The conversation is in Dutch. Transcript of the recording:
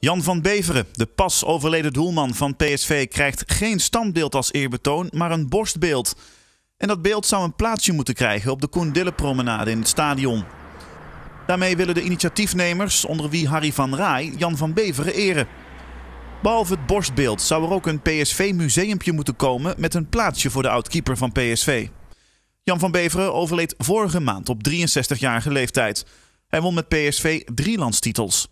Jan van Beveren, de pas overleden doelman van PSV, krijgt geen standbeeld als eerbetoon, maar een borstbeeld. En dat beeld zou een plaatsje moeten krijgen op de Koendille-promenade in het stadion. Daarmee willen de initiatiefnemers, onder wie Harry van Rij, Jan van Beveren eren. Behalve het borstbeeld zou er ook een PSV-museumpje moeten komen met een plaatsje voor de oudkeeper van PSV. Jan van Beveren overleed vorige maand op 63-jarige leeftijd. Hij won met PSV drie landstitels.